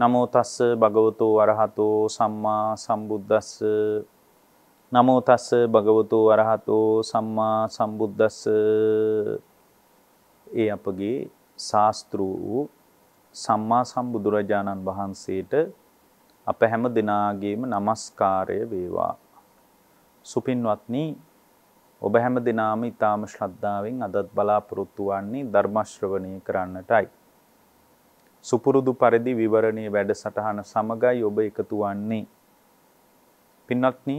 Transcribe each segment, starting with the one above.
නමෝ තස්ස භගවතු වරහතෝ සම්මා සම්බුද්දස්ස නමෝ තස්ස භගවතු වරහතෝ සම්මා සම්බුද්දස්ස ඒ අපගේ ශාස්ත්‍රු වූ සම්මා සම්බුදුරජාණන් වහන්සේට අප හැම දිනාගේම নমස්කාරය වේවා සුපින්වත්නි ඔබ හැම දිනාම ඊ타ම ශ්‍රද්ධාවෙන් අදත් බලාපොරොත්තු වන්නේ ධර්ම ශ්‍රවණය කරන්නටයි සුපුරුදු පරිදි විවරණයේ වැඩසටහන සමගයි ඔබ එකතු වන්නේ. පින්වත්නි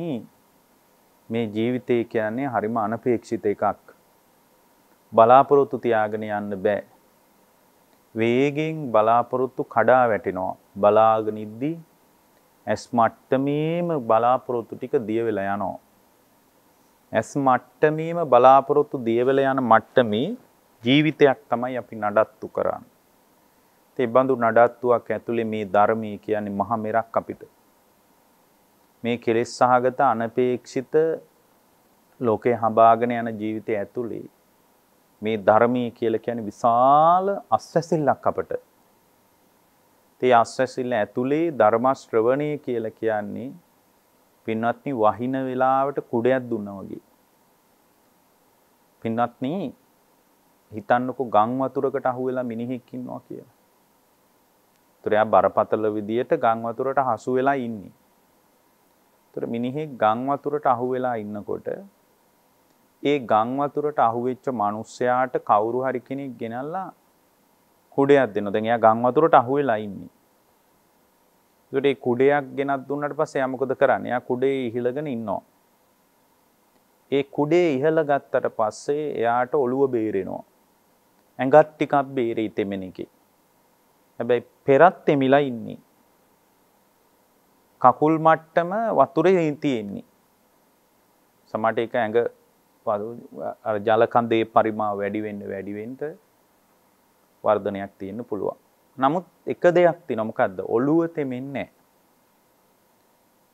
මේ ජීවිතය කියන්නේ හරිම අනපේක්ෂිත එකක්. බලාපොරොත්තු තියාගෙන යන්න බෑ. වේගෙන් බලාපොරොත්තු කඩා වැටෙනවා. බලාගෙන ඉද්දී ඇස් මට්ටමේම බලාපොරොත්තු ටික දිය වෙලා යනවා. ඇස් මට්ටමේම බලාපොරොත්තු දිය වෙලා යන මට්ටමේ ජීවිතයක් තමයි අපි නඩත්තු කරන්නේ. එබඳු නඩත්තුවක් ඇතුලේ මේ ධර්මයේ කියන්නේ මහ මෙරක් අපිට. මේ කෙලෙස් සහගත අනපේක්ෂිත ලෝකේ හඹාගෙන යන ජීවිතය ඇතුලේ මේ ධර්මයේ කියලා කියන්නේ විශාල අස්වැසිල්ලක් අපට. ඒ අස්වැසිල්ල ඇතුලේ ධර්ම ශ්‍රවණය කියලා කියන්නේ පින්වත්නි වහින වෙලාවට කුඩයක් දුන්නා වගේ. පින්වත්නි හිතන්නකෝ ගම් වතුරකට අහුවෙලා මිනිහෙක් ඉන්නවා කියලා. තුරයා බරපතල විදියට ගංවතුරට හසු වෙලා ඉන්නේ. තුර මිනිහේ ගංවතුරට අහු වෙලා ඉන්නකොට ඒ ගංවතුරට අහුවෙච්ච මිනිස්සයාට කවුරු හරි කෙනෙක් ගෙනල්ලා කුඩයක් දෙනවා. දැන් එයා ගංවතුරට අහු වෙලා ඉන්නේ. ඒකට ඒ කුඩයක් ගෙනත් දුන්නාට පස්සේ එයා මොකද කරන්නේ? එයා කුඩේ ඉහිලගෙන ඉන්නවා. ඒ කුඩේ ඉහළ ගත්තට පස්සේ එයාට ඔළුව බේරෙනවා. ඇඟත් ටිකක් බේරෙයි තෙමෙන එකේ. හැබැයි පෙරත් තෙමිලා ඉන්නේ. කකුල් මට්ටම වතුරේ තියෙන්නේ. සමහරට ඒක ඇඟ අර ජල කන්දේ පරිමාව වැඩි වෙන්න වැඩි වෙන්න වර්ධනයක් තියෙන්න පුළුවන්. නමුත් එක දෙයක් තියෙනවා මොකද්ද? ඔළුව තෙමෙන්නේ නැහැ.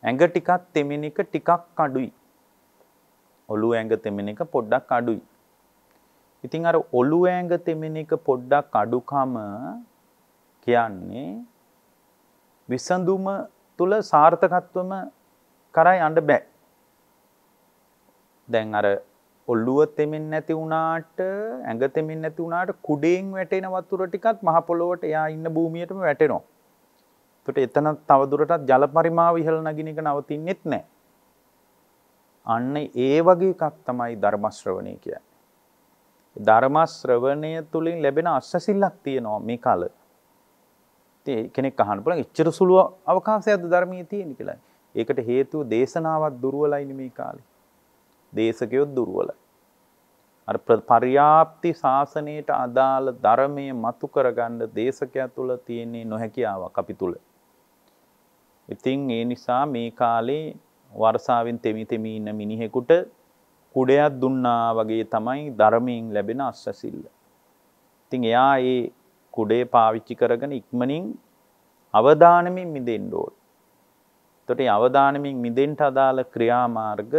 ඇඟ ටිකක් තෙමෙන එක ටිකක් අඩුයි. ඔළුව ඇඟ තෙමෙන එක පොඩ්ඩක් අඩුයි. ඉතින් අර ඔළුව ඇඟ තෙමෙන එක පොඩ්ඩක් අඩුකම කියන්නේ විසඳුම තුළ සාර්ථකත්වම කරයි අඩ බෑ. දැන් අර ඔල්ලුව තෙමින් නැති වුණාට ඇඟ තෙමින් නැති වුණාට කුඩයෙන් වැටෙන වතුර ටිකත් මහ පොළොවට එයා ඉන්න භූමියටම වැටෙනවා. එතකොට එතන තව දුරටත් ජල පරිමාව ඉහළ නගින එක නවතින්නෙත් නැහැ. අන්න ඒ වගේ එකක් තමයි ධර්ම ශ්‍රවණය කියන්නේ. ධර්ම ශ්‍රවණය තුලින් ලැබෙන අස්සසිල්ලක් තියෙනවා මේ කල. ඉතින් කෙනෙක් අහන්න පුළුවන් එච්චර සුළු අවකාශයක්ද ධර්මයේ තියෙන්නේ කියලා. ඒකට හේතුව දේශනාවක් දුර්වලයිනේ මේ කාලේ. දේශකයෝ දුර්වලයි. අර පරියාප්ති ශාසනයට අදාළ ධර්මය මතු කරගන්න දේශකයා තුළ තියෙන්නේ නොහැකියාවක් අපි තුළ. ඉතින් ඒ නිසා මේ කාලේ වර්ෂාවෙන් තෙමි තෙමි ඉන්න මිනිහෙකුට කුඩයක් දුන්නා වගේ තමයි ධර්මයෙන් ලැබෙන අස්සසිල්ල. ඉතින් එයා ඒ කුඩේ පාවිච්චි කරගෙන ඉක්මනින් අවධානමින් මිදෙන්න ඕන. එතකොට මේ අවධානමින් මිදෙන්න අදාළ ක්‍රියාමාර්ග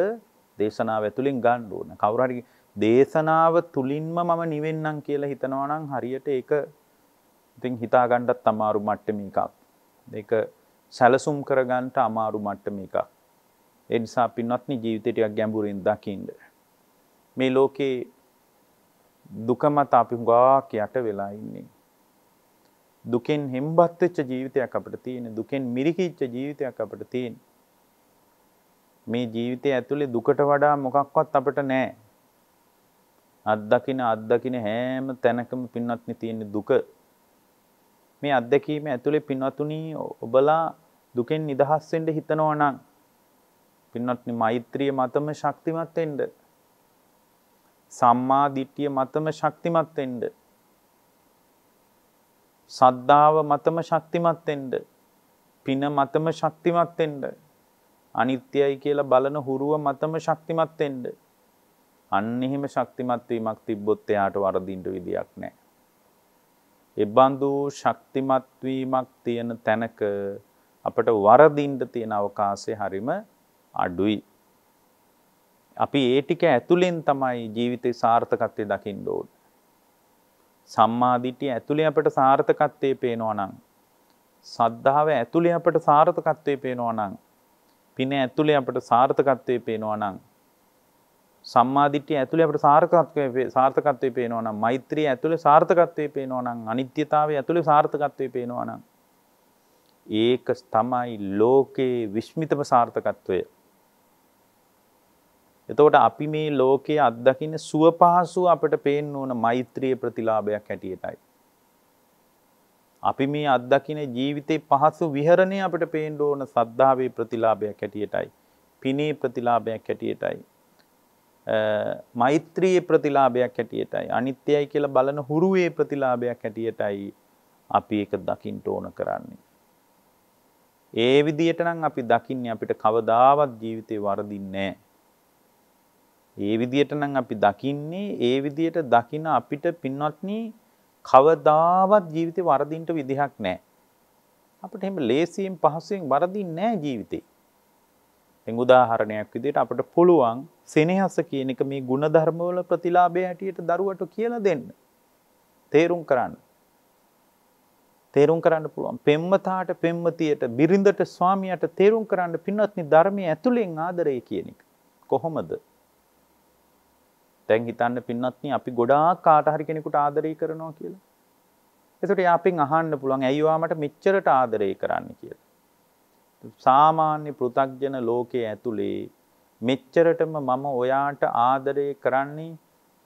දේශනාව ඇතුලින් ගන්න ඕන. කවුරු හරි දේශනාව තුලින්ම මම නිවෙන්නම් කියලා හිතනවා නම් හරියට ඒක ඉතින් හිතා ගන්නත් අමාරු මට්ටමේ එකක්. ඒක සැලසුම් කරගන්නට අමාරු මට්ටම එකක්. ඒ නිසා පින්වත්නි ජීවිතේ ටිකක් ගැඹුරින් දකින්න. මේ ලෝකේ දුකමත අපි හුඟක් යට වෙලා ඉන්නේ. දුකෙන් හෙම්බත් වෙච්ච ජීවිතයක් අපිට තියෙන දුකෙන් මිරිකිච්ච ජීවිතයක් අපිට තියෙන මේ ජීවිතය ඇතුලේ දුකට වඩා මොකක්වත් අපිට නැහැ අත්දකින අත්දකින හැම තැනකම පින්වත්නි තියෙන දුක මේ අත්දැකීම ඇතුලේ පින්වත්තුනි ඔබලා දුකෙන් නිදහස් වෙන්න හිතනවා නම් පින්වත්නි මෛත්‍රිය මතම ශක්තිමත් වෙන්න සම්මා දිට්ඨිය මතම ශක්තිමත් වෙන්න සද්ධාව මතම ශක්තිමත් වෙන්න පින මතම ශක්තිමත් වෙන්න අනිත්‍යයි කියලා බලන හුරුව මතම ශක්තිමත් වෙන්න අන්න එහෙම ශක්තිමත් වීමක් තිබ්බොත් එයාට වරදින්න විදියක් නැහැ. එබඳු ශක්තිමත් වීමක් තියෙන තැනක අපට වරදින්න තියෙන අවකාශය හරිම අඩුයි. අපි ඒ ටික ඇතුලෙන් තමයි ජීවිතේ සාර්ථකත්වය දකින්න ඕනේ. සම්මාදිටිය ඇතුළේ අපට සාර්ථකත්වයේ පේනවා නම් සද්ධාව ඇතුළේ අපට සාර්ථකත්වයේ පේනවා නම් පින ඇතුළේ අපට සාර්ථකත්වයේ පේනවා නම් සම්මාදිටිය ඇතුළේ අපට සාර්ථකත්වයේ සාර්ථකත්වයේ පේනවා නම් මෛත්‍රිය ඇතුළේ සාර්ථකත්වයේ පේනවා නම් අනිත්‍යතාවය ඇතුළේ සාර්ථකත්වයේ පේනවා නම් ඒක තමයි ලෝකේ විශ්මිතම සාර්ථකත්වය එතකොට අපි මේ ලෝකයේ අත්දකින්න සුව පහසු අපට පේන්න ඕන මෛත්‍රිය ප්‍රතිලාභයක් හැටියටයි. අපි මේ අත්දකින ජීවිතේ පහසු විහරණය අපට පේන්න ඕන සද්ධාවේ ප්‍රතිලාභයක් හැටියටයි. පිනේ ප්‍රතිලාභයක් හැටියටයි. මෛත්‍රියේ ප්‍රතිලාභයක් හැටියටයි. අනිත්‍යයි කියලා බලන හුරුවේ ප්‍රතිලාභයක් හැටියටයි අපි ඒක දකින්න ඕන කරන්නේ. ඒ විදිහට නම් අපි දකින්නේ අපිට කවදාවත් ජීවිතේ වරදින්නේ නැහැ. ඒ විදියට නම් අපි දකින්නේ ඒ විදියට දකින අපිට පින්වත්නි කවදාවත් ජීවිතේ වරදින්ට විදිහක් නැහැ. අපිට එහෙම ලේසියෙන් පහසුවෙන් වරදින්නේ නැහැ ජීවිතේ. දැන් උදාහරණයක් විදියට අපිට පුළුවන් සෙනෙහස කියන එක මේ ಗುಣධර්මවල ප්‍රතිලාභය හැටියට දරුවට කියලා දෙන්න. තේරුම් කරන්න. තේරුම් කරන්න පුළුවන්. පෙම්මතාට පෙම්මතියට බිරිඳට ස්වාමියාට තේරුම් කරන්න පින්වත්නි ධර්මයේ ඇතුළෙන් ආදරය කියන එක. කොහොමද? දැන් හිතන්න පින්නත්න අපි ගොඩාක් කාට හරි කෙනෙකුට ආදරය කරනවා කියලා. එතකොට යාපෙන් අහන්න පුළුවන් ඇයිවා මට මෙච්චරට ආදරය කරන්න කියලා. සාමාන්‍ය පෘථග්ජන ලෝකයේ ඇතුලේ මෙච්චරටම මම ඔයාට ආදරය කරන්නේ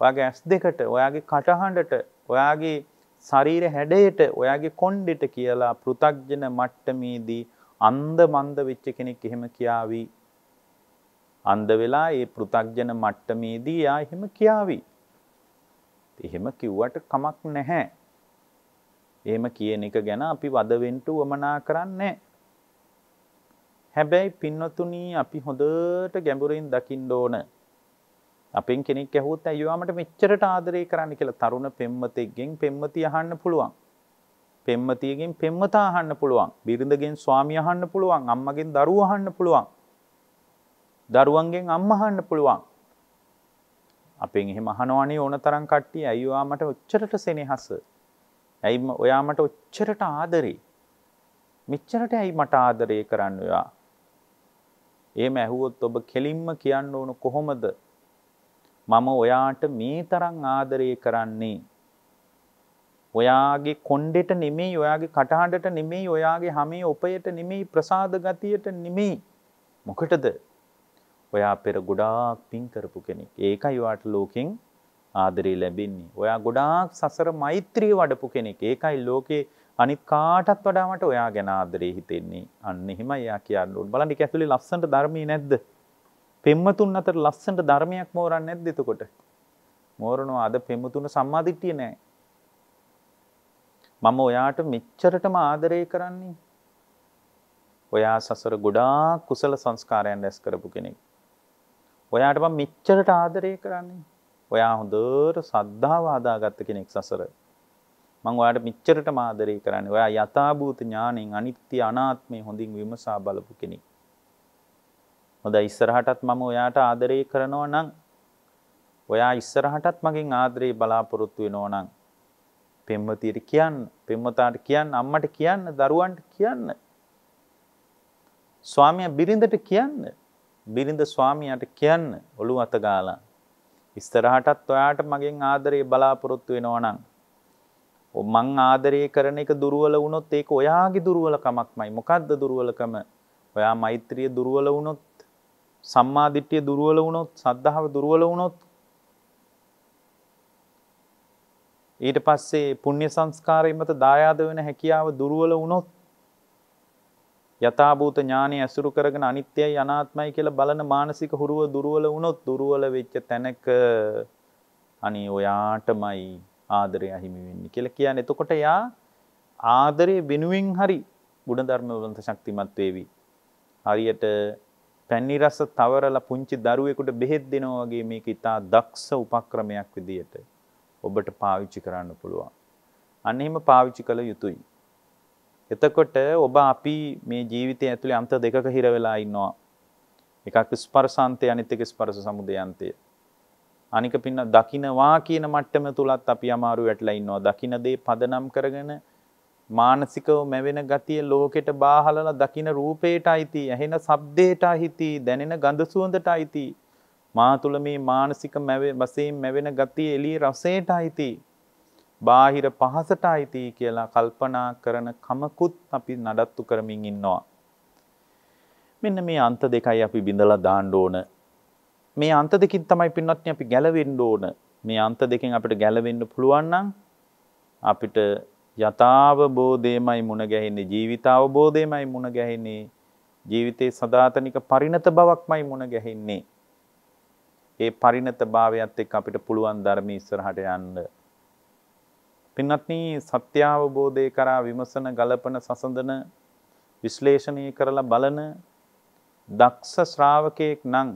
ඔයාගේ ඇස් දෙකට, ඔයාගේ කටහඬට, ඔයාගේ ශරීර හැඩයට, ඔයාගේ කොණ්ඩෙට කියලා පෘථග්ජන මට්ටමේදී අන්ධ මන්ද වෙච්ච කෙනෙක් එහෙම කියාවි අන්ධ වෙලා ඒ පෘථග්ජන මට්ටමේදී යා එහෙම කියාවි. එහෙම කිව්වට කමක් නැහැ. එහෙම කියන එක ගැන අපි වදවෙන්ට වමනා කරන්නේ හැබැයි පින්නතුණි අපි හොඳට ගැඹුරින් දකින්න ඕන. අපෙන් කෙනෙක් ඇහුවොත් ඇයිවාමට මෙච්චරට ආදරේ කරන්න කියලා තරුණ පෙම්මතෙක්ගෙන් පෙම්මති අහන්න පුළුවන්. පෙම්මතියගෙන් පෙම්මතා අහන්න පුළුවන්. බිරිඳගෙන් ස්වාමියා අහන්න පුළුවන්. අම්මගෙන් දරුවා අහන්න පුළුවන්. දරුවන්ගෙන් අම්මහන්න පුළුවන්. අපේ එහෙ මහනවානේ ඕන තරම් කට්ටිය ඇයිවා මට ඔච්චරට සෙනෙහස. ඇයි ඔයා මට ඔච්චරට ආදරේ. මෙච්චරට ඇයි මට ආදරේ කරන්න ඔයා. එහෙම ඇහුවොත් ඔබ කෙලින්ම කියන්න ඕන කොහොමද? මම ඔයාට මේ තරම් ආදරේ කරන්නේ. ඔයාගේ කොණ්ඩෙට නෙමෙයි ඔයාගේ කටහඬට නෙමෙයි ඔයාගේ හැමේ උපයට නෙමෙයි ප්‍රසාද ගතියට නෙමෙයි මොකටද ඔයා පෙර ගොඩාක් පින් කරපු කෙනෙක්. ඒකයි ඔයාට ලෝකෙන් ආදරේ ලැබෙන්නේ. ඔයා ගොඩාක් සසර මෛත්‍රිය වඩපු කෙනෙක්. ඒකයි ලෝකේ අනිත් කාටත් වඩා මට ඔයා ගැන ආදරේ හිතෙන්නේ. අන්න එහෙමයි එයා කියන්න ඕනේ. බලන්න ඒක ඇතුලේ ලස්සනට ධර්මී නැද්ද? පෙම්මතුන් අතර ලස්සනට ධර්මයක් මෝරන්නේ නැද්ද එතකොට? මෝරනවා අද පෙම්මතුන සම්මාදිට්ඨිය නැහැ. මම ඔයාට මෙච්චරටම ආදරේ කරන්නේ. ඔයා සසර ගොඩාක් කුසල සංස්කාරයන් රැස් කරපු කෙනෙක්. ඔයාට මම මෙච්චරට ආදරය කරන්නේ. ඔයා හොඳට සද්ධාව හදාගත්ත කෙනෙක් සසර. මම ඔයාට මෙච්චරට ආදරය කරන්නේ. ඔයා යථාභූත ඥාණයෙන් අනිත්‍ය අනාත්මය හොඳින් විමසා බලපු කෙනෙක්. හොඳයි ඉස්සරහටත් මම ඔයාට ආදරය කරනවා නම් ඔයා ඉස්සරහටත් මගෙන් ආදරේ බලාපොරොත්තු වෙනවා නම් පෙම්වතියට කියන්න, පෙම්වතාට කියන්න, අම්මට කියන්න, දරුවන්ට කියන්න. ස්වාමියා බිරිඳට කියන්න. බිරිඳ ස්වාමියාට කියන්න ඔළුව අත ගාලා ඉස්සරහටත් ඔයාට මගෙන් ආදරේ බලාපොරොත්තු වෙනවා නම් මං ආදරේ කරන එක දුර්වල වුණොත් ඒක ඔයාගේ දුර්වලකමක්මයි මොකද්ද දුර්වලකම ඔයා මෛත්‍රිය දුර්වල වුණොත් සම්මාදිට්ඨිය දුර්වල වුණොත් සද්ධාව දුර්වල වුණොත් ඊට පස්සේ පුණ්‍ය සංස්කාරය මත දායාද වෙන හැකියාව දුර්වල වුණොත් යථාභූත ඥානය ඇසුරු කරගෙන අනිත්‍යයි අනාත්මයි කියලා බලන මානසික හුරුව දුර්වල වුණොත් දුර්වල වෙච්ච තැනක අනේ ඔයාටමයි ආදරය අහිමි වෙන්නේ කියලා කියන්නේ. එතකොට යා ආදරය වෙනුවෙන් හරි ගුණධර්ම වලන්ත ශක්තිමත් වේවි. හරියට පැණි රස තවරලා පුංචි දරුවෙකුට බෙහෙත් දෙනවා වගේ මේක ඉතා දක්ෂ උපක්‍රමයක් විදියට ඔබට පාවිච්චි කරන්න පුළුවන්. අන්න එහෙම පාවිච්චි කළ යුතුයි. එතකොට ඔබ අපි මේ ජීවිතය ඇතුළේ අන්ත දෙකක හිර වෙලා ඉන්නවා. එකක් ස්පර්ශාන්තය අනිත් එක ස්පර්ශ සමුදයන්තය. අනික පින්න දකින්නවා කියන මට්ටම තුලත් අපි අමාරු වැටලා ඉන්නවා. දකින්න දේ පදනම් කරගෙන මානසිකව මැවෙන ගතිය ලෝකෙට බාහලලා දකින්න රූපේට අයිති, ඇහෙන ශබ්දේට අයිති, දැනෙන ගඳ සුවඳට අයිති. මා තුල මේ මානසික මැවෙ වශයෙන් මැවෙන ගතිය එළියේ රසයට අයිති. බාහිර පහසට අයිති කියලා කල්පනා කරන කමකුත් අපි නඩත්තු කරමින් ඉන්නවා. මෙන්න මේ අන්ත දෙකයි අපි බිඳලා දාන්න ඕන. මේ අන්ත දෙකින් තමයි පින්වත්නි අපි ගැලවෙන්න ඕන. මේ අන්ත දෙකෙන් අපිට ගැලවෙන්න පුළුවන් නම් අපිට යථාවබෝධයමයි මුණ ගැහෙන්නේ ජීවිතාවබෝධයමයි මුණ ගැහෙන්නේ ජීවිතේ සදාතනික පරිණත බවක්මයි මුණ ගැහෙන්නේ. ඒ පරිණත භාවයත් එක්ක අපිට පුළුවන් ධර්මයේ ඉස්සරහට යන්න. පින්වත්නි සත්‍ය අවබෝධය කරා විමසන ගලපන සසඳන විශ්ලේෂණය කරලා බලන දක්ෂ ශ්‍රාවකයෙක් නම්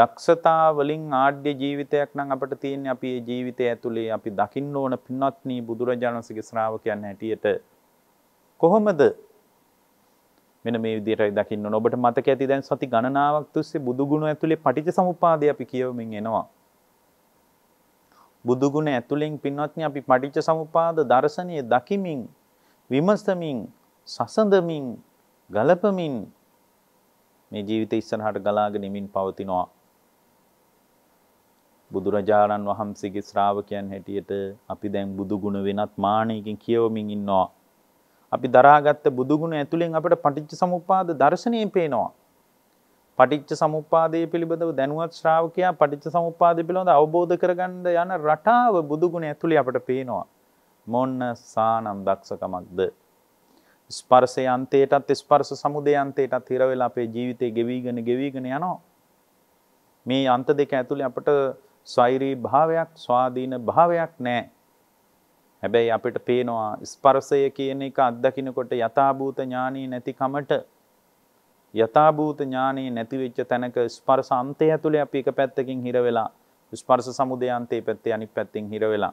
දක්ෂතා වලින් ආඩ්‍ය ජීවිතයක් නම් අපිට තියෙන්නේ අපි මේ ජීවිතය ඇතුලේ අපි දකින්න ඕන පින්වත්නි බුදුරජාණන් වහන්සේගේ ශ්‍රාවකයන් හැටියට කොහොමද මෙන්න මේ විදිහටයි දකින්න ඕන ඔබට මතක ඇති දැන් සති ගණනාවක් තිස්සේ බුදු ගුණ ඇතුලේ පටිච්ච සමුප්පාදය අපි කියවමින් එනවා බුදු ගුණ ඇතුලෙන් පින්වත්නි අපි පටිච්ච සමුපාද දර්ශනය දකිමින් විමසමින් සසඳමින් ගලපමින් මේ ජීවිත ඉස්සරහට ගලාගෙන යමින් පවතිනවා බුදුරජාණන් වහන්සේගේ ශ්‍රාවකයන් හැටියට අපි දැන් බුදු ගුණ වෙනත් මාණයකින් කියවමින් ඉන්නවා. අපි දරාගත්ත බුදු ගුණ ඇතුලෙන් අපිට පටිච්ච සමුප්පාද දර්ශනය පේනවා. පටිච්ච සමුපාදය පිළිබඳව දැනුවත් ශ්‍රාවකයා පටිච්ච සමුපාදය පිළිබඳ අවබෝධ කරගන්න යන රටාව බුදුගුණ ඇතුළේ අපට පේනවා. මොන්න සානම් දක්ෂකමක්ද. ස්පර්ශය අන්තයටත් ස්පර්ශ සමුදය අන්තයටත් හිර වෙලා අපේ ජීවිතේ ගෙවිගෙන ගෙවිගෙන යනවා. මේ අන්ත දෙක ඇතුළේ අපට ස්වෛරී භාවයක් ස්වාධීන භාවයක් නැහැ. හැබැයි අපිට පේනවා ස්පර්ශය කියන එක අත්දකින්නකොට යථාභූත ඥානී නැති කමට යථාභූත ඥානයේ නැති වෙච්ච තැනක ස්පර්ශ අන්තය ඇතුලේ අපි එක පැත්තකින් හිර වෙලා ස්පර්ශ සමුදය අන්තයේ පැත්තේ අනිත් පැත්තෙන් හිර වෙලා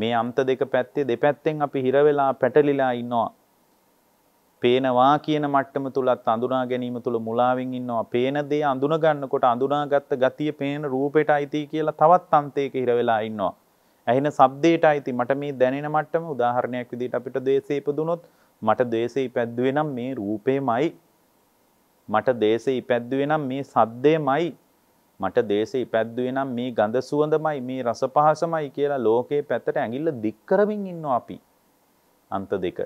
මේ අන්ත දෙක පැත්තේ දෙපැත්තෙන් අපි හිර වෙලා පැටලිලා ඉන්නවා පේනවා කියන මට්ටම තුලත් අඳුනා ගැනීම තුල මුලාවෙන් ඉන්නවා පේන දේ අඳුන ගන්නකොට අඳුනාගත්ත ගතිය පේන රූපයට අයිති කියලා තවත් අන්තයක හිර වෙලා ඉන්නවා ඇහෙන ශබ්දයට අයිති මට මේ දැනෙන මට්ටම උදාහරණයක් විදිහට අපිට ද්වේෂය ඉපදුනොත් මට ද්වේෂය ඉපැද්දුවේ නම් මේ රූපේමයි මට දේශේ ඉපැද්දුවේ නම් මේ සද්දේමයි මට දේශේ ඉපැද්දුවේ නම් මේ ගඳ සුවඳමයි මේ රස පහසමයි කියලා ලෝකේ පැත්තට ඇඟිල්ල දික් කරමින් ඉන්නවා අපි අන්ත දෙක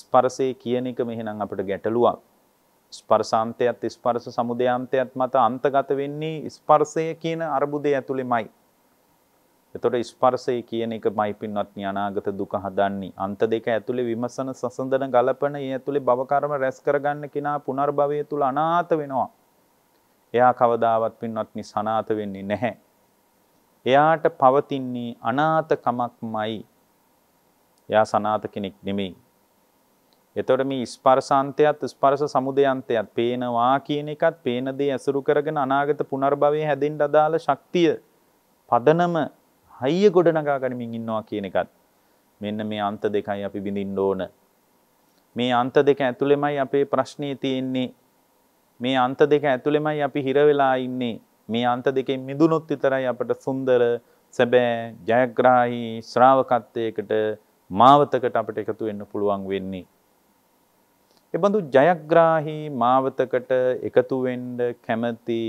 ස්පර්ශයේ කියන එක මෙහෙනම් අපිට ගැටලුවක් ස්පර්ශාන්තයත් ස්පර්ශ සමුදයාන්තයත් මත අන්තගත වෙන්නේ ස්පර්ශය කියන අර්බුදය ඇතුළෙමයි එතකොට ස්පර්ශය කියන එකමයි පින්වත් අනාගත දුක හදන්නේ. අන්ත දෙක ඇතුලේ විමසන සසඳන ගලපන ඒ ඇතුලේ භව කර්ම රැස් කරගන්න කෙනා පුනර්භවය තුල අනාථ වෙනවා. එයා කවදාවත් පින්වත්නි සනාථ වෙන්නේ නැහැ. එයාට පවතින්නේ අනාථකමක්මයි. එයා සනාථ කෙනෙක් නෙමෙයි. එතකොට මේ ස්පර්ශාන්තයත් ස්පර්ශ සමුදයන්තයත් පේනවා කියන එකත් පේන දේ ඇසුරු කරගෙන අනාගත පුනර්භවයේ හැදෙන්න අදාළ ශක්තිය පදනම හයිය ගොඩනගා ගනිමින් ඉන්නවා කියන එකත් මෙන්න මේ අන්ත දෙකයි අපි බිඳින්න ඕන. මේ අන්ත දෙක ඇතුළෙමයි අපේ ප්‍රශ්නේ තියෙන්නේ. මේ අන්ත දෙක ඇතුළෙමයි අපි හිර වෙලා ඉන්නේ. මේ අන්ත දෙකෙන් මිදුණොත් විතරයි අපට සුන්දර සැබෑ ජයග්‍රාහී ශ්‍රාවකත්වයකට මාවතකට අපට එකතු වෙන්න පුළුවන් වෙන්නේ. එබඳු ජයග්‍රාහී මාවතකට එකතු වෙන්න කැමති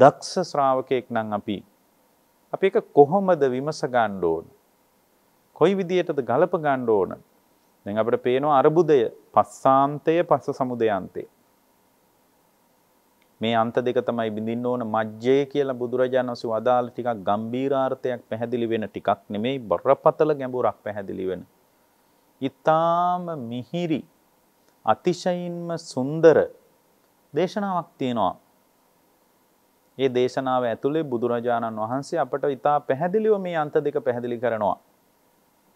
දක්ෂ ශ්‍රාවකයෙක් නම් අපි අප එක කොහොමද විමස ගන්න ඕන. කොයි විදියටද ගලප ගන්න ඕන. දැන් අපිට පේනවා අරුබුදය පස්සාන්තය පස්ස සමුදයන්තේ. මේ අන්ත දෙක තමයි බිඳින්න ඕන මජ්ජේ කියලා බුදුරජාණන් වහන්සේ වදාළ ටිකක් ගම්බීරාර්ථයක් පැහැදිලි වෙන ටිකක් නෙමෙයි බරපතල ගැඹුරක් පැහැදිලි වෙන. ඊටාම මිහිරි අතිශයින්ම සුන්දර දේශනාවක් තියෙනවා ඒ දේශනාව ඇතුළේ බුදුරජාණන් වහන්සේ අපට ඉතා පැහැදිලිව මේ අන්ත දෙක පැහැදිලි කරනවා.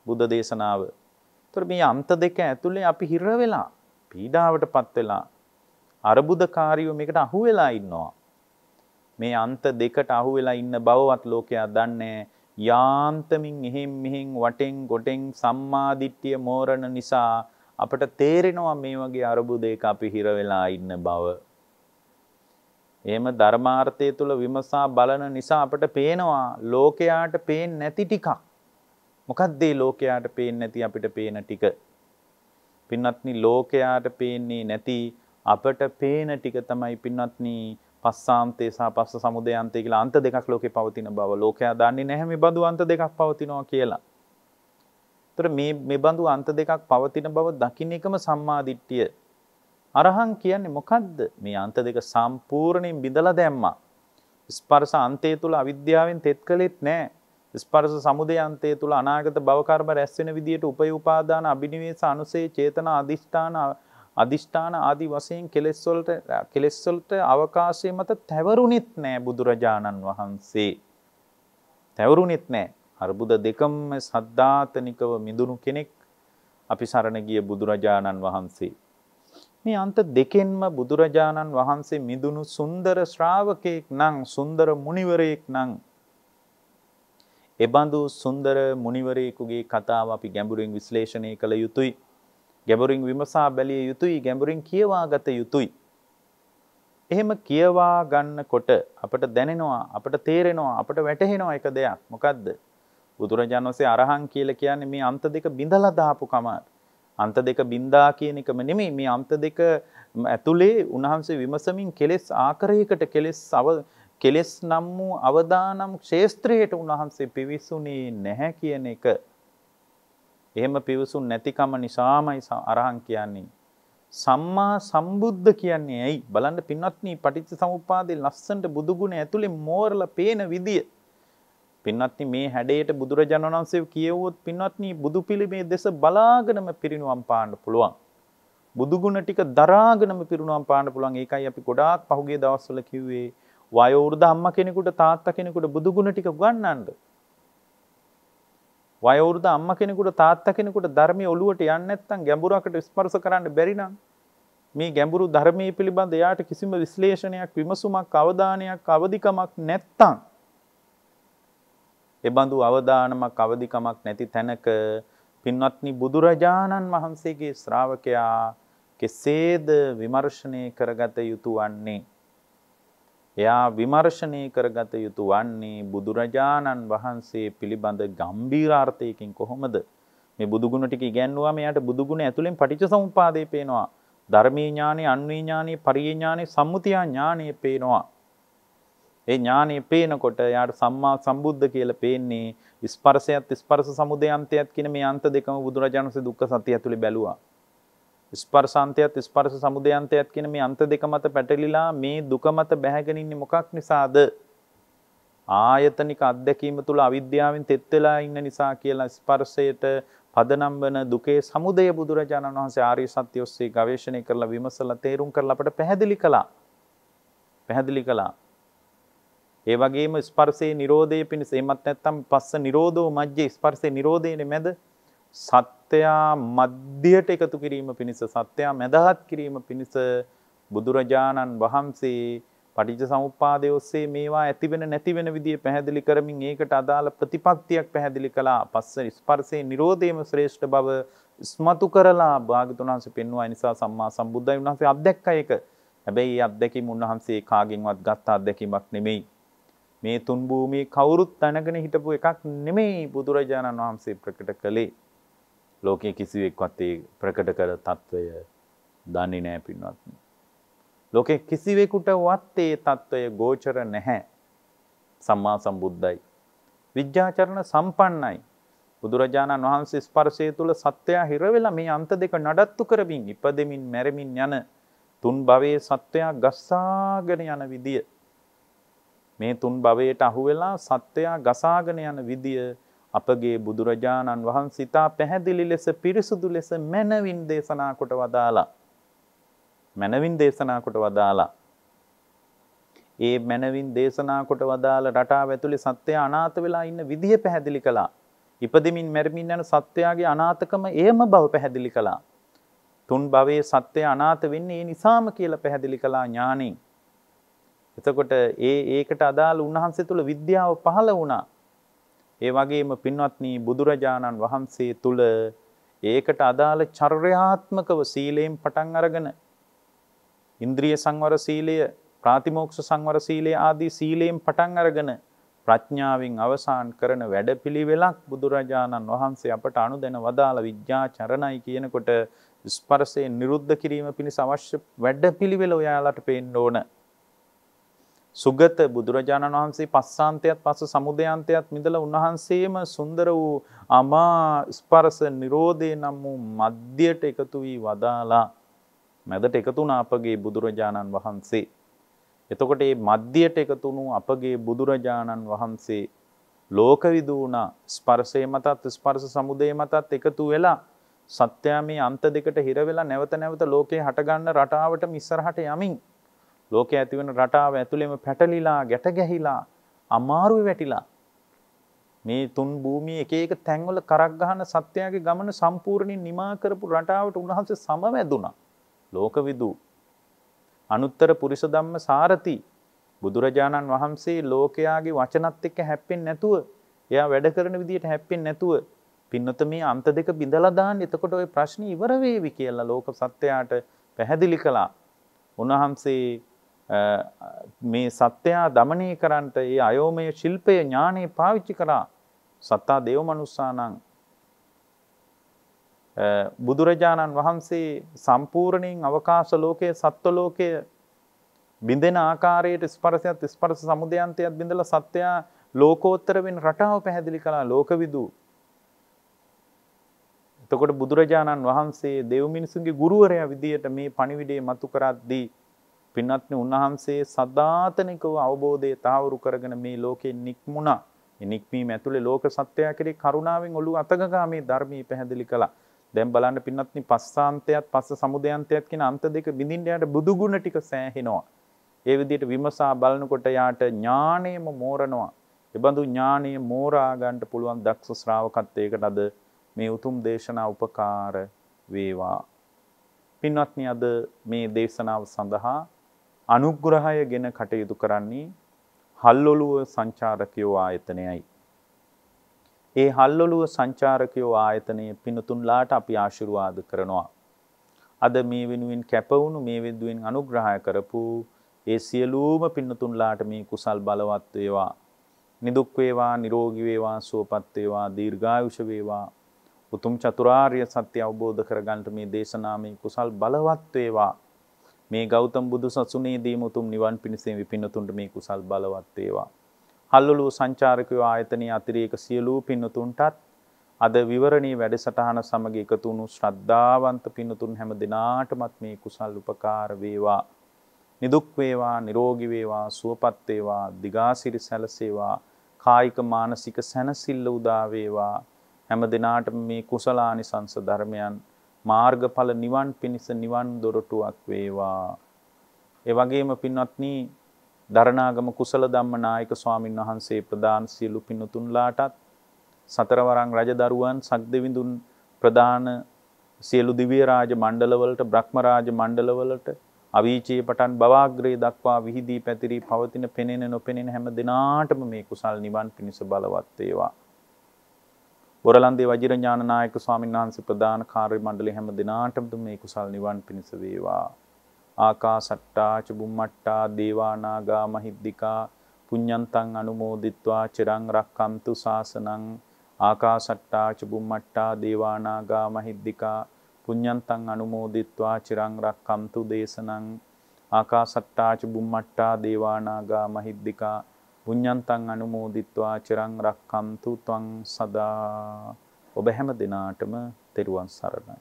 බුද්ධ දේශනාව. ඒතර මේ අන්ත දෙක ඇතුළේ අපි හිර වෙලා, පීඩාවටපත් වෙලා, අරුබුදකාරීව මේකට අහු වෙලා ඉන්නවා. මේ අන්ත දෙකට අහු වෙලා ඉන්න බවවත් ලෝකයා දන්නේ යාන්තමින් එහෙම් මෙහෙම් වටෙන් ගොටෙන් සම්මාදිට්ඨිය මෝරණ නිසා අපට තේරෙනවා මේ වගේ අරුබුදයක අපි හිර වෙලා ඉන්න බව. එහෙම ධර්මාර්ථය තුළ විමසා බලන නිසා අපට පේනවා ලෝකයාට පේන්නේ නැති ටිකක්. මොකක්ද මේ ලෝකයාට පේන්නේ නැති අපිට පේන ටික? පින්වත්නි ලෝකයාට පේන්නේ නැති අපට පේන ටික තමයි පින්වත්නි පස්සාන්තේ සහ පස්ස සමුදයාන්තේ කියලා අන්ත දෙකක් ලෝකේ පවතින බව ලෝකයා දන්නේ නැහැ මේ බඳු අන්ත දෙකක් පවතිනවා කියලා. ඒතර මේ මේ බඳු අන්ත දෙකක් පවතින බව දකින්න එකම සම්මාදිට්ඨිය අරහං කියන්නේ මොකද්ද? මේ අන්ත දෙක සම්පූර්ණයෙන් බිඳලා දැම්මා. ස්පර්ශ අන්තය තුල අවිද්‍යාවෙන් තෙත් කළෙත් නැහැ. ස්පර්ශ සමුදය අන්තය තුල අනාගත භව කර්ම රැස් වෙන විදියට උපයෝපාදාන අභිනිවේෂ අනුසේ චේතන අදිෂ්ඨාන අදිෂ්ඨාන ආදී වශයෙන් කෙලෙස් වලට කෙලෙස් වලට අවකාශය මත තැවරුණෙත් නැහැ බුදුරජාණන් වහන්සේ. තැවරුණෙත් නැහැ. අර්බුද දෙකම සද්දාතනිකව මිදුණු කෙනෙක් අපි සරණ ගිය බුදුරජාණන් වහන්සේ. මේ අන්ත දෙකෙන්ම බුදුරජාණන් වහන්සේ මිදුණු සුන්දර ශ්‍රාවකයෙක් නම් සුන්දර මුනිවරයෙක් නම් එබඳු සුන්දර මුනිවරයෙකුගේ කතාව අපි ගැඹුරින් විශ්ලේෂණය කළ යුතුයි. ගැඹුරින් විමසා බැලිය යුතුයි, ගැඹුරින් කියවා ගත යුතුයි. එහෙම කියවා ගන්නකොට අපට දැනෙනවා, අපට තේරෙනවා, අපට වැටහෙනවා එක දෙයක්. මොකද්ද? බුදුරජාණන් වහන්සේ අරහන් කියලා කියන්නේ මේ අන්ත දෙක බිඳලා දාපු කමාර. අන්ත දෙක බින්දා කියන එකම නෙමෙයි මේ අන්ත දෙක ඇතුලේ උන්වහන්සේ විමසමින් කෙලෙස් ආකාරයකට කෙලෙස් අව කෙලෙස් නම් වූ අවදානම් ක්ෂේත්‍රයට උන්වහන්සේ පිවිසුනේ නැහැ කියන එක එහෙම පිවිසුන් නැතිකම නිසාමයි අරහන් කියන්නේ සම්මා සම්බුද්ධ කියන්නේ ඇයි බලන්න පින්වත්නි පටිච්චසමුප්පාදේ ලස්සනට බුදුගුණ ඇතුලේ මෝරලා පේන විදිය පින්වත්නි මේ හැඩයට බුදුරජාණන් වහන්සේ කියවුවොත් පින්වත්නි බුදු පිළිමේ දෙස බලාගෙනම පිරිනුවම් පාන්න පුළුවන්. බුදුගුණ ටික දරාගෙනම පිරිනුවම් පාන්න පුළුවන්. ඒකයි අපි ගොඩාක් පහුගිය දවස්වල කිව්වේ වයෝ වෘද්ධ අම්මා කෙනෙකුට තාත්තා කෙනෙකුට බුදුගුණ ටික උගන්වන්න. වයෝ වෘද්ධ අම්මා කෙනෙකුට තාත්තා කෙනෙකුට ධර්මයේ ඔළුවට යන්නේ නැත්නම් ගැඹුරකට ස්පර්ශ කරන්න බැරි නම් මේ ගැඹුරු ධර්මයේ පිළිබඳ එයාට කිසිම විශ්ලේෂණයක් විමසුමක් අවධානයක් අවදිකමක් නැත්නම් ඒ බඳු අවදානමක් අවදිකමක් නැති තැනක පින්වත්නි බුදුරජාණන් වහන්සේගේ ශ්‍රාවකයා කෙසේද විමර්ශනය කරගත යුතු වන්නේ එයා විමර්ශනය කරගත යුතු වන්නේ බුදුරජාණන් වහන්සේ පිළිබඳ ගම්භීරාර්ථයකින් කොහොමද මේ බුදුගුණ ටික ඉගැන්නුවා මෙයාට බුදුගුණ ඇතුලෙන් පටිච්චසමුප්පාදේ පේනවා ධර්මීය ඥානෙ අන්වී ඥානෙ පරිය ඥානෙ සම්මුතිය ඥානෙ පේනවා ඒ ඥානය පේනකොට යාට සම්මා සම්බුද්ධ කියලා පේන්නේ ස්පර්ශයත් ස්පර්ශ සමුදයන්තයත් කියන මේ අන්ත දෙකම බුදුරජාණන් වහන්සේ දුක්ඛ සත්‍ය ඇතුලේ බැලුවා. ස්පර්ශාන්තයත් ස්පර්ශ සමුදයන්තයත් කියන මේ අන්ත දෙක මත පැටලිලා මේ දුක මත බැහැගෙන ඉන්නේ මොකක් නිසාද? ආයතනික අත්දැකීම තුල අවිද්‍යාවෙන් තෙත් වෙලා ඉන්න නිසා කියලා ස්පර්ශයට පදනම් වන දුකේ සමුදය බුදුරජාණන් වහන්සේ ආර්ය සත්‍ය ඔස්සේ ගවේෂණය කරලා විමසලා තේරුම් කරලා අපට පැහැදිලි කළා. පැහැදිලි කළා. ඒ වගේම ස්පර්ශයේ Nirodhe පිණිස එමත් නැත්නම් පස්ස Nirodho මජ්ජේ ස්පර්ශයේ Nirodhene මැද සත්‍යයා මධ්‍යයට එකතු කිරීම පිණිස සත්‍යයා මැදහත් කිරීම පිණිස බුදුරජාණන් වහන්සේ පටිච්ච සමුප්පාදය ඔස්සේ මේවා ඇතිවෙන නැතිවෙන විදිය පැහැදිලි කරමින් ඒකට අදාළ ප්‍රතිපත්තියක් පැහැදිලි කළා. පස්ස ස්පර්ශයේ Nirodhema ශ්‍රේෂ්ඨ බව ස්මතු කරලා භාගතුන් වහන්සේ පෙන්වුවා. නිසා සම්මා සම්බුද්ධයි උන්වහන්සේ අත්දැක්කා ඒක. හැබැයි මේ අත්දැකීම උන්වහන්සේ කාගෙන්වත් ගත්ත අත්දැකීමක් නෙමෙයි. මේ තුන් භූමියේ කවුරුත් දැනගෙන හිටපු එකක් නෙමෙයි බුදුරජාණන් වහන්සේ ප්‍රකට කළේ. ලෝකයේ කිසිවෙක්වත් ඒ ප්‍රකට කළ తত্ত্বය දන්නේ නැහැ පින්වත්නි. ලෝකේ කිසිවෙකුටවත් ඒ తত্ত্বය ගෝචර නැහැ. සම්මා සම්බුද්ධයි. විද්‍යාචරණ සම්පන්නයි. බුදුරජාණන් වහන්සේ ස්පර්ශය තුළ සත්‍යයා හිරවෙලා මේ අන්ත දෙක නඩත්තු කරමින් ඉපදෙමින් මැරමින් යන තුන් භවයේ සත්වයා ගස්සාගෙන යන විදිය මේ තුන් භවයට අහුවෙලා සත්වයා ගසාගෙන යන විදිය අපගේ බුදුරජාණන් වහන්සිතා පැහැදිලි ලෙස පිරිසුදු ලෙස මැනවින් දේශනා කොට වදාලා. මැනවින් දේශනා කොට වදාලා. ඒ මැනවින් දේශනා කොට වදාළ රටාව ඇතුළේ සත්වයා අනාථ වෙලා ඉන්න විදිය පැහැදිලි කළා. ඉපදෙමින් මැරමින් යන සත්වයාගේ අනාථකම එයම බව පැහැදිලි කළා. තුන් භවයේ සත්වයා අනාථ වෙන්නේ ඒ නිසාම කියලා පැහැදිලි කළා ඥාණින්. එතකොට ඒ ඒකට අදාළ උන්වහන්සේ තුළ විද්‍යාව පහළ වුණා. ඒ වගේම පින්වත්නි බුදුරජාණන් වහන්සේ තුළ ඒකට අදාළ චර්යාත්මකව සීලයෙන් පටන් අරගෙන ඉන්ද්‍රිය සංවර සීලය, ප්‍රාතිමෝක්ෂ සංවර සීලය ආදී සීලයෙන් පටන් අරගෙන ප්‍රඥාවෙන් අවසන් කරන වැඩපිළිවෙලක් බුදුරජාණන් වහන්සේ අපට අනුදැන වදාළ විද්‍යා චරණයි කියනකොට ස්පර්ශයෙන් නිරුද්ධ කිරීම පිණිස අවශ්‍ය වැඩපිළිවෙල ඔයාලට පේන්න ඕන. සුගත බුදුරජාණන් වහන්සේ පස්සාන්තයත් පස්ස සමුදයන්තයත් මිදල උන්වහන්සේම සුන්දර වූ අමා ස්පරස නිරෝධය නම් වූ මධ්‍යයට එකතු වී වදාලා මැදට එකතුන අපගේ බුදුරජාණන් වහන්සේ. එතකොට ඒ මධ්‍යයට එකතුුණු අපගේ බුදුරජාණන් වහන්සේ ලෝකවිදුණ ස්පර්සය මතත් ස්පර්ස සමුදය මතත් එකතු වෙලා සත්‍යයා මේ අන්ත දෙකට හිරවෙලා නැවත නැවත ලෝකයේ හටගන්න රටාවට මිස්සරහට යමින්. ලෝකයේ ඇතිවන රටාව ඇතුළෙම පැටලිලා ගැට ගැහිලා අමාරුවේ වැටිලා මේ තුන් භූමියේ එක එක තැන්වල කරක් ගහන සත්‍යයේ ගමන සම්පූර්ණයෙන් නිමා කරපු රටාවට උන්වහන්සේ සමවැදුණා ලෝකවිදු අනුත්තර පුරිස ධම්ම සාරති බුදුරජාණන් වහන්සේ ලෝකයාගේ වචනත් එක්ක හැප්පෙන්නේ නැතුව එයා වැඩ කරන විදිහට හැප්පෙන්නේ නැතුව පින්නත මේ අන්ත දෙක බිඳලා දාන්න එතකොට ওই ප්‍රශ්නේ ඉවර වේවි කියලා ලෝක සත්‍යයට පැහැදිලි කළා. උන්වහන්සේ මේ සත්‍යයා දමනය කරන්නට ඒ අයෝමය ශිල්පය ඥානය පාවිච්චි කරා සත්තා දේව මනුස්සානං බුදුරජාණන් වහන්සේ සම්පූර්ණයෙන් අවකාශ ලෝකය සත්ව ලෝකය බිඳෙන ආකාරයට ස්පර්ශයත් ස්පර්ශ සමුදයන්තයත් බිඳලා සත්‍යයා ලෝකෝත්තර වෙන රටාව පැහැදිලි කළා ලෝකවිදු. එතකොට බුදුරජාණන් වහන්සේ දෙව් මිනිසුන්ගේ ගුරුවරයා විදියට මේ පණිවිඩය මතු කරද්දී පින්වත්නි උන්වහන්සේ සදාතනිකව අවබෝධය තාවුරු කරගෙන මේ ලෝකෙන් නික්මුණා. මේ නික්මීම ඇතුලේ ලෝක සත්‍යය කෙරේ කරුණාවෙන් ඔළුව අතගගා මේ ධර්මී පැහැදිලි කළා. දැන් බලන්න පින්වත්නි පස්සාන්තයත් පස්ස සමුදයන්තයත් කියන අන්ත දෙක බිඳින්න යාට බුදු ගුණ ටික සෑහෙනවා. ඒ විදිහට විමසා බලනකොට යාට ඥාණයම මෝරනවා. එබඳු ඥාණය මෝරා ගන්නට පුළුවන් දක්ෂ ශ්‍රාවකත්වයකට අද මේ උතුම් දේශනා උපකාර වේවා. පින්වත්නි අද මේ දේශනාව සඳහා අනුග්‍රහය ගෙන කටයුතු කරන්නේ හල්ලොලුව සංචාරකයෝ ආයතනයයි. ඒ හල්ලොලුව සංචාරකයෝ ආයතනය පිනතුන්ලාට අපි ආශිරුවාද කරනවා. අද මේ වෙනුවෙන් කැපවුණු මේ විද්දුවෙන් අනුග්‍රහය කරපු ඒ සියලූම පින්නතුන්ලාට මේ කුසල් බලවත් වේවා. නිදුක් වේවා, නිරෝගී වේවා, සුවපත් වේවා, දීර්ඝායුෂ වේවා. උතුම් චතුරාර්ය සත්‍ය අවබෝධ කරගන්නට මේ දේශනාමය කුසල් බලවත් වේවා. මේ ගෞතම බුදු සසුනේදී මුතුම් නිවන් පිණිසේ විපින්නතුන්ට මේ කුසල් බලවත් වේවා. හල්ලුලු සංචාරකයෝ ආයතනයේ අතිරේක සියලු පින්නතුන්ටත් අද විවරණී වැඩසටහන සමග එකතු වුණු ශ්‍රද්ධාවන්ත පින්නතුන් හැම දිනාටමත් මේ කුසල් උපකාර වේවා. නිදුක් වේවා, නිරෝගී වේවා, සුවපත් වේවා, දිගාසිරි සැලසේවා, කායික මානසික සැනසෙල්ල උදා වේවා. හැම දිනාටම මේ කුසලානිසංස ධර්මයන් මාර්ගඵල නිවන් පිණිස නිවන් දොරටුවක් වේවා. ඒ වගේම පින්වත්නි දරණාගම කුසල ධම්ම නායක ස්වාමින් වහන්සේ ප්‍රදාන සියලු පින්තුන්ලාටත් සතරවරන් රජදරුවන් සක්දෙවිඳුන් ප්‍රදාන සියලු දිව්‍ය රාජ මණ්ඩලවලට බ්‍රහ්ම රාජ මණ්ඩලවලට අවීචී පටන් බවාග්‍රේ දක්වා විහිදී පැතිරී පවතින පෙනෙන නොපෙනෙන හැම දිනාටම මේ කුසල් නිවන් පිණිස බලවත් වේවා බොරලන්දේ වජිර ඥානනායක ස්වාමීන් වහන්සේ ප්‍රධාන කාර්ය මණ්ඩලය හැම දිනාටම මේ කුසල් නිවන් පිණිස වේවා. ආකාසට්ටා චුම්මට්ටා දේවානාගා මහිද්దికා පුඤ්ඤන්තං අනුමෝදිත්වා චිරං රක්칸තු සාසනං ආකාසට්ටා චුම්මට්ටා දේවානාගා මහිද්దికා පුඤ්ඤන්තං අනුමෝදිත්වා චිරං රක්칸තු දේශනං ආකාසට්ටා චුම්මට්ටා දේවානාගා මහිද්దికා පුඤ්ඤන්තං අනුමෝදිත්වා චිරං රක්ඛන්තු ත්වං සදා ඔබ හැම දිනාටම තෙරුවන් සරණයි